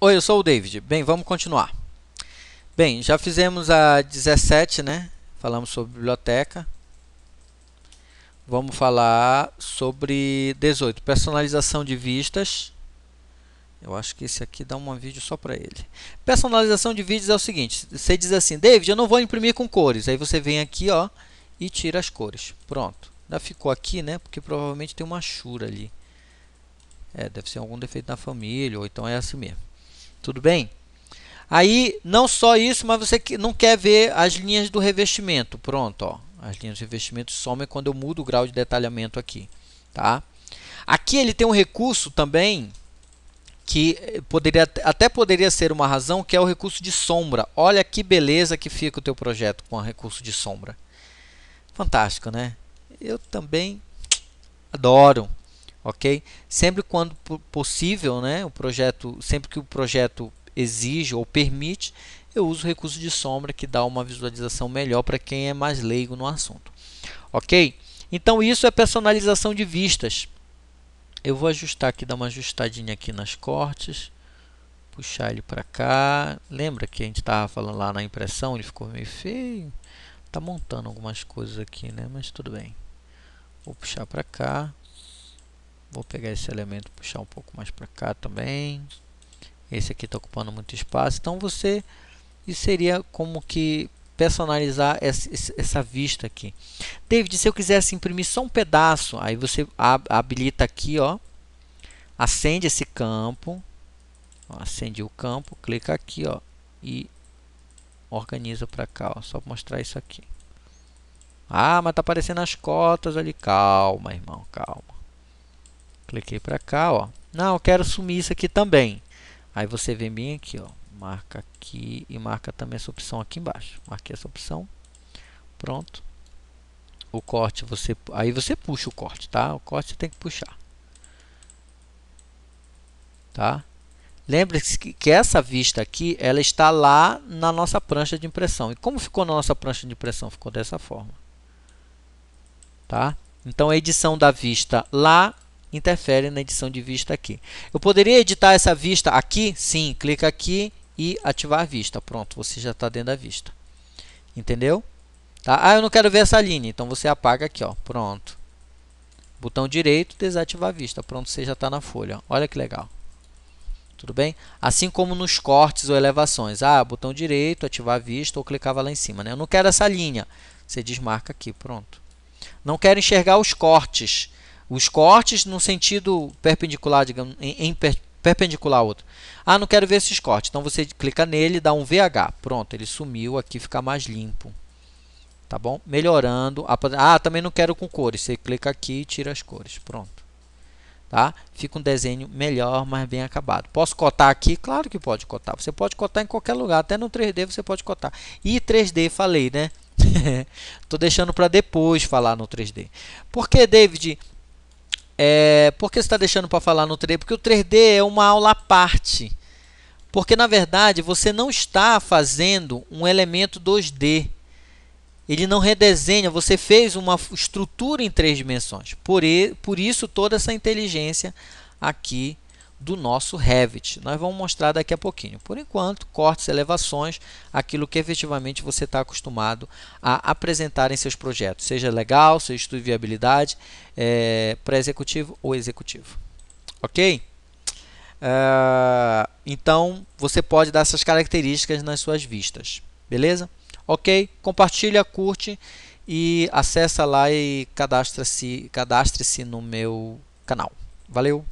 Oi, eu sou o David. Bem, vamos continuar. Bem, já fizemos a 17, né? Falamos sobre biblioteca. Vamos falar sobre 18, personalização de vistas. Eu acho que esse aqui dá um vídeo só para ele. Personalização de vídeos é o seguinte, você diz assim, David, eu não vou imprimir com cores. Aí você vem aqui ó, e tira as cores. Pronto. Ainda ficou aqui, né? Porque provavelmente tem uma chura ali. É, deve ser algum defeito na família, ou então é assim mesmo. Tudo bem? Aí, não só isso, mas você não quer ver as linhas do revestimento. Pronto, ó. As linhas do revestimento somem quando eu mudo o grau de detalhamento aqui, tá? Aqui ele tem um recurso também que eh, poderia, até poderia ser uma razão, que é o recurso de sombra. Olha que beleza que fica o teu projeto com o recurso de sombra. Fantástico, né? Eu também adoro ok? Sempre quando possível, né, o projeto, sempre que o projeto exige ou permite, eu uso o recurso de sombra que dá uma visualização melhor para quem é mais leigo no assunto, ok? Então isso é personalização de vistas. Eu vou ajustar aqui, dar uma ajustadinha aqui nas cortes, puxar ele para cá. Lembra que a gente estava falando lá na impressão, ele ficou meio feio. Tá montando algumas coisas aqui, né? Mas tudo bem. Vou puxar para cá. Vou pegar esse elemento puxar um pouco mais para cá também. Esse aqui está ocupando muito espaço. Então você e seria como que personalizar essa, essa vista aqui. David, se eu quisesse imprimir só um pedaço, aí você habilita aqui, ó, acende esse campo, ó, acende o campo, clica aqui, ó, e organiza para cá, ó, só mostrar isso aqui. Ah, mas tá aparecendo as cotas ali. Calma, irmão, calma. Cliquei para cá, ó. Não, eu quero sumir isso aqui também. Aí você vem bem aqui, ó. Marca aqui e marca também essa opção aqui embaixo. Marquei essa opção. Pronto. O corte você... Aí você puxa o corte, tá? O corte você tem que puxar. Tá? Lembre-se que essa vista aqui, ela está lá na nossa prancha de impressão. E como ficou na nossa prancha de impressão? Ficou dessa forma. Tá? Então, a edição da vista lá interfere na edição de vista aqui. Eu poderia editar essa vista aqui? Sim, clica aqui e ativar a vista. Pronto, você já está dentro da vista. Entendeu? Tá? Ah, eu não quero ver essa linha, então você apaga aqui, ó. pronto. Botão direito, desativar a vista. Pronto, você já está na folha. Olha que legal. Tudo bem? Assim como nos cortes ou elevações. Ah, botão direito, ativar a vista ou clicava lá em cima. Né? Eu não quero essa linha. Você desmarca aqui, pronto. Não quero enxergar os cortes. Os cortes no sentido perpendicular, digamos, em, em per, perpendicular ao outro. Ah, não quero ver esses cortes. Então você clica nele, dá um VH. Pronto, ele sumiu, aqui fica mais limpo. Tá bom? Melhorando. ah, também não quero com cores. Você clica aqui e tira as cores. Pronto. Tá? Fica um desenho melhor, mais bem acabado. Posso cotar aqui? Claro que pode cotar. Você pode cotar em qualquer lugar, até no 3D você pode cotar. E 3D, falei, né? Tô deixando para depois falar no 3D. Por que, David, é, por que você está deixando para falar no 3D? Porque o 3D é uma aula à parte. Porque, na verdade, você não está fazendo um elemento 2D. Ele não redesenha, você fez uma estrutura em três dimensões. Por, por isso, toda essa inteligência aqui do nosso Revit. Nós vamos mostrar daqui a pouquinho. Por enquanto, cortes, elevações, aquilo que efetivamente você está acostumado a apresentar em seus projetos, seja legal, seja estudo de viabilidade, é, pré-executivo ou executivo. Ok? É, então, você pode dar essas características nas suas vistas. Beleza? Ok? Compartilha, curte e acessa lá e cadastre-se cadastre -se no meu canal. Valeu!